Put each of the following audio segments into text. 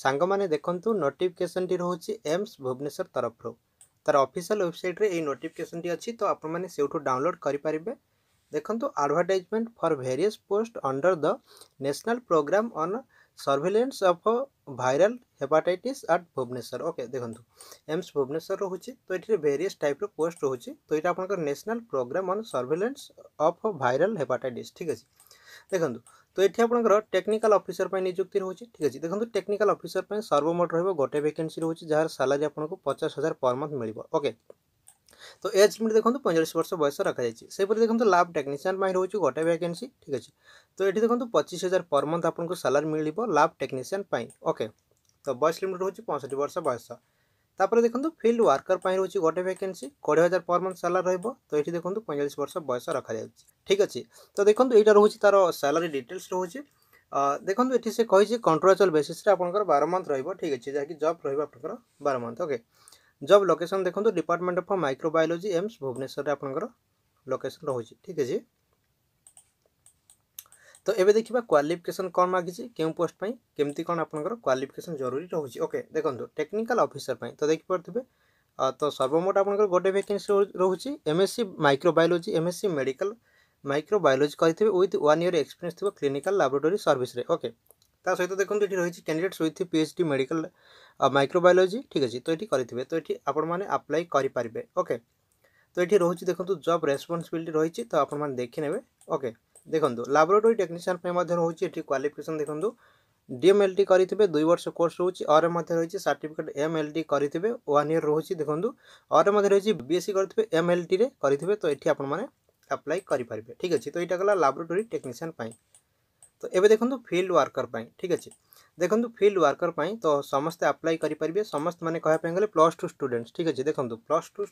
ସାଙ୍ଗମାନେ ଦେଖନ୍ତୁ ନୋଟିଫିକେସନ୍ଟି ରହୁଛି ଏମ୍ସ ଭୁବନେଶ୍ୱର ତରଫରୁ ତା'ର ଅଫିସିଆଲ୍ ୱେବସାଇଟ୍ରେ ଏହି ନୋଟିଫିକେସନ୍ଟି ଅଛି ତ ଆପଣମାନେ ସେଇଠୁ ଡାଉନଲୋଡ଼୍ କରିପାରିବେ ଦେଖନ୍ତୁ advertisement for various post under the national programme on surveillance of viral hepatitis at Bhubaneswar okay ଦେଖନ୍ତୁ ଏମ୍ସ ଭୁବନେଶ୍ୱର ରହୁଛି ତ ଏଥିରେ ଭେରିୟସ୍ ଟାଇପ୍ର ପୋଷ୍ଟ ରହୁଛି ତ ଏଇଟା ଆପଣଙ୍କର national programme on surveillance of viral hepatitis ଠିକ୍ ଅଛି ଦେଖନ୍ତୁ তো এটি আপনার টেকনিকাল অফিসর নিযুক্তি রয়েছে ঠিক আছে দেখুন টেকনিকাল অফিসর সর্বমোট রহব গোটে ভ্যাকেন্সি রয়েছে যার স্যালারি আপনার পচাশ হাজার পর মন্থ মিলব ওকে তো এজ লিমিট দেখুন পঁয়চাশ বর্ষ বয়স রাখা যাই সেইপরি দেখুন লাভ টেকনিসিয়ান রয়েছে গোটে ভ্যাকেন্সি ঠিক আছে তো এটি দেখুন পঁচিশ হাজার পর মন্থ আপনার স্যালারি মিলব লাভ টেকনিসিয়ান ওকে তো বয়স লিমিট রয়েছে পঁয়ষঠি বর্ষ বয়স তাপরে দেখন্তু ফিল্ড ওয়ার্কর পাই রয়েছে গোটে ভ্যাকেন্সি কোড়ি হাজার পর মন্থ স্যালারি রহব তো এটি দেখন্তু পঁয়তাল্লিশ বর্ষ বয়স রখাযাচ্ছে ঠিক আছে তো দেখন্তু এইটা রয়েছে তার স্যালারি ডিটেলস রয়েছে দেখুন এটি সে কী কন্ট্রাচুয়াল বেসিসে আপনার বার মন্থ রহব ঠিক আছে যা কি জব রহব আপনার বার মন্থ ওকে জব লোকেসন দেখুন ডিপার্টমেন্ট অফ মাইক্রোবায়োলোজি এমস ভুবনেশ্বরের আপনার লোকেসন রয়েছে ঠিক আছে ତ ଏବେ ଦେଖିବା କ୍ୱାଲିଫିକେସନ୍ କ'ଣ ମାଗିଛି କେଉଁ ପୋଷ୍ଟ ପାଇଁ କେମିତି କ'ଣ ଆପଣଙ୍କର କ୍ୱାଲିଫିକେସନ୍ ଜରୁରୀ ରହୁଛି ଓକେ ଦେଖନ୍ତୁ ଟେକ୍ନିକାଲ୍ ଅଫିସର୍ ପାଇଁ ତ ଦେଖିପାରୁଥିବେ ତ ସର୍ବମୋଟ ଆପଣଙ୍କର ଗୋଟେ ଭ୍ୟାକେନ୍ସି ରହୁଛି MSc microbiology MSc medical microbiology କରିଥିବେ ୱିଥ୍ ୱାନ୍ ଇୟର୍ ଏକ୍ସପିରିଏନ୍ସ ଥିବ କ୍ଲିନିକାଲ ଲାବୋରେଟୋରୀ ସର୍ଭିସରେ ଓକେ ତା ସହିତ ଦେଖନ୍ତୁ ଏଠି ରହିଛି candidates with P H D medical microbiology ଠିକ୍ ଅଛି ତ ଏଠି କରିଥିବେ ତ ଏଠି ଆପଣମାନେ ଆପ୍ଲାଏ କରିପାରିବେ ଓକେ ତ ଏଠି ରହୁଛି ଦେଖନ୍ତୁ ଜବ୍ ରେସ୍ପନ୍ସିବିଲିଟି ରହିଛି ତ ଆପଣମାନେ ଦେଖିନେବେ ଓକେ ଦେଖନ୍ତୁ ଲାବୋରେଟୋରୀ ଟେକ୍ନିସିଆନ୍ ପାଇଁ ମଧ୍ୟ ରହୁଛି ଏଠି କ୍ୱାଲିଫିକେସନ୍ ଦେଖନ୍ତୁ ডিএমএলটি করে দুই বর্ষ কোর্স রয়েছে অরে মধ্যে রয়েছে সার্টিফিকেট এমএলটি করে ওয়ান ইয়র রয়েছে দেখুন অরে মধ্যে রয়েছে বিএসসি করে এমএলটি করে তো এটি আপনার আপ্লাই করে ঠিক আছে তো এইটা গলা ল্যাবরেটরি টেকনিসিয়ান তো এবে দেখুন ফিল্ড ওয়ার্কর ঠিক আছে দেখুন ফিল্ড ওয়ার্কর পাই তো সমস্তে আপ্লাই করে সমস্ত মানে কহা গেলে প্লস টু স্টুডেন্টস ঠিক আছে দেখুন প্লস টু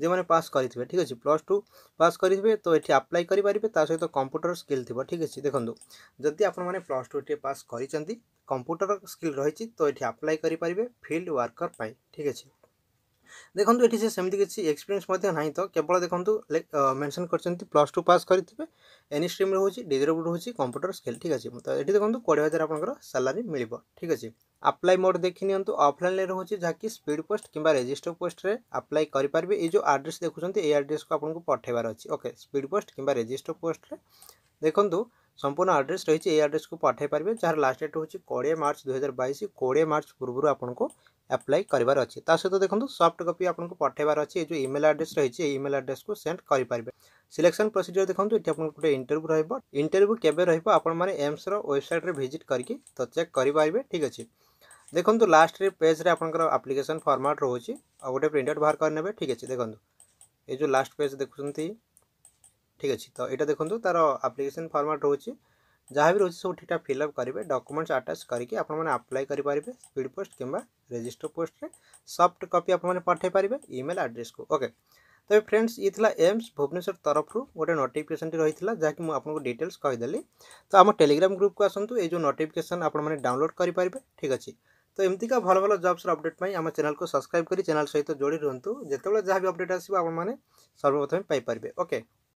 যে পাস করে ঠিক আছে প্লস টু পাস করে তো এটি আপ্লাই করে তা সহ কম্পুটর স্কিল থাকবে ঠিক আছে দেখুন যদি আপনার প্লস টু এটি পাস করছেন কম্পুটর স্কিল রয়েছে তো এটি আপ্লাই করে ফিল্ড ওয়ার্কর পাই ঠিক আছে ଦେଖନ୍ତୁ ଏଠି ସେ ସେମିତି କିଛି ଏକ୍ସପିରିଏନ୍ସ ମଧ୍ୟ ନାହିଁ ତ କେବଳ ଦେଖନ୍ତୁ ମେନସନ୍ କରିଛନ୍ତି ପ୍ଲସ୍ ଟୁ ପାସ୍ କରିଥିବେ ଏନି ଷ୍ଟ୍ରିମ୍ ରହୁଛି ଡିଜର୍ଭ ରହୁଛି କମ୍ପ୍ୟୁଟର ସ୍କିଲ୍ ଠିକ୍ ଅଛି ତ ଏଠି ଦେଖନ୍ତୁ କୋଡ଼ିଏ ହଜାର ଆପଣଙ୍କର ସାଲାରୀ ମିଳିବ ଠିକ୍ ଅଛି ଆପ୍ଲାଏ ମୋଡ଼ ନିଅନ୍ତୁ ଅଫ୍ଲାଇନ୍ରେ ରହୁଛି ଯାହାକି ସ୍ପିଡ୍ ପୋଷ୍ଟ କିମ୍ବା ରେଜିଷ୍ଟର ପୋଷ୍ଟରେ ଆପ୍ଲାଏ କରିପାରିବେ ଏଇ ଯେଉଁ ଆଡ୍ରେସ୍ ଦେଖୁଛନ୍ତି ଏଇ ଆଡ୍ରେସ୍କୁ ଆପଣଙ୍କୁ ପଠାଇବାର ଅଛି ଓକେ ସ୍ପିଡ୍ ପୋଷ୍ଟ କିମ୍ବା ରେଜିଷ୍ଟର ପୋଷ୍ଟରେ ଦେଖନ୍ତୁ ସମ୍ପୂର୍ଣ୍ଣ ଆଡ଼୍ରେସ୍ ରହିଛି এই ଆଡ଼୍ରେସ୍କୁ ପଠାଇ ପାରିବେ যার ଲାଷ୍ଟ ଡେଟ୍ ହେଉଛି କୋଡ଼ିଏ ମାର୍ଚ୍ଚ ଦୁଇହଜାର ବାଇଶ କୋଡ଼ିଏ ମାର୍ଚ୍ଚ ପୂର୍ବରୁ ଆପଣଙ୍କୁ ଆପ୍ଲାଏ କରିବାର ଅଛି ତା ସହିତ ଦେଖନ୍ତୁ ସଫ୍ଟ କପି ଆପଣଙ୍କୁ ପଠାଇବାର ଅଛି ଏ ଯେଉଁ ଇମେଲ୍ ଆଡ୍ରେସ୍ ରହିଛି ଏଇ ଇମେଲ୍ ଆଡ୍ରେସ୍କୁ ସେଣ୍ଡ କରିପାରିବେ ସିଲେକ୍ସନ୍ ପ୍ରୋସିଡ଼ିଓର ଦେଖନ୍ତୁ ଏଠି ଆପଣଙ୍କୁ ଗୋଟେ ଇଣ୍ଟରଭ୍ୟୁ ରହିବ ଇଣ୍ଟରଭ୍ୟୁ କେବେ ରହିବ ଆପଣମାନେ ଏମ୍ସର ୱେବସାଇଟ୍ରେ ଭିଜିଟ୍ କରିକି ତ ଚେକ୍ କରିପାରିବେ ଠିକ୍ ଅଛି ଦେଖନ୍ତୁ ଲାଷ୍ଟରେ ପେଜ୍ରେ ଆପଣଙ୍କର ଆପ୍ଲିକେସନ୍ ଫର୍ମାଟ୍ ରହୁଛି ଆଉ ଗୋଟେ ପ୍ରିଣ୍ଟଆଉଟ୍ ବାହାର କରିନେବେ ଠିକ୍ ଅଛି ଦେଖନ୍ତୁ ଏ ଯେଉଁ ଲାଷ୍ଟ ପେଜ୍ ଦେଖୁଛନ୍ତି ଠିକ୍ ଅଛି ତ ଏଇଟା ଦେଖନ୍ତୁ ତା'ର ଆପ୍ଲିକେସନ୍ ଫର୍ମାଟ୍ ରହୁଛି जहाँ भी रोचे सब ठीक ठाक फिलअप करेंगे डकुमेंट्स आटाच करके आप्लाय करेंगे स्पीड पोस्ट कि रेजिस्टर पोस्टे सफ्ट कपी आपने पठाई पारे इमेल आड्रेस को ओके ତେବେ ଫ୍ରେଣ୍ଡସ୍ ଇଏ ଥିଲା ଏମ୍ସ ଭୁବନେଶ୍ୱର ତରଫରୁ ଗୋଟେ ନୋଟିଫିକେସନ୍ଟି ରହିଥିଲା ଯାହାକି ମୁଁ ଆପଣଙ୍କୁ ଡିଟେଲ୍ସ କହିଦେଲି ତ ଆମ ଟେଲିଗ୍ରାମ ଗ୍ରୁପକୁ ଆସନ୍ତୁ ଏଇ ଯେଉଁ ନୋଟିଫିକେସନ୍ ଆପଣମାନେ ଡାଉନଲୋଡ଼ କରିପାରିବେ ଠିକ୍ ଅଛି ତ ଏମିତିକା ଭଲ ଭଲ ଜବ୍ସର ଅପଡ଼େଟ୍ ପାଇଁ ଆମ ଚ୍ୟାନେଲକୁ ସବସ୍କ୍ରାଇବ୍ କରି ଚ୍ୟାନେଲ ସହିତ ଯୋଡ଼ି ରୁହନ୍ତୁ ଯେତେବେଳେ ଯାହା ବି ଅପଡ଼େଟ୍ ଆସିବ ଆପଣମାନେ ସର୍ବପ୍ରଥମେ ପାଇପାରିବେ ଓକେ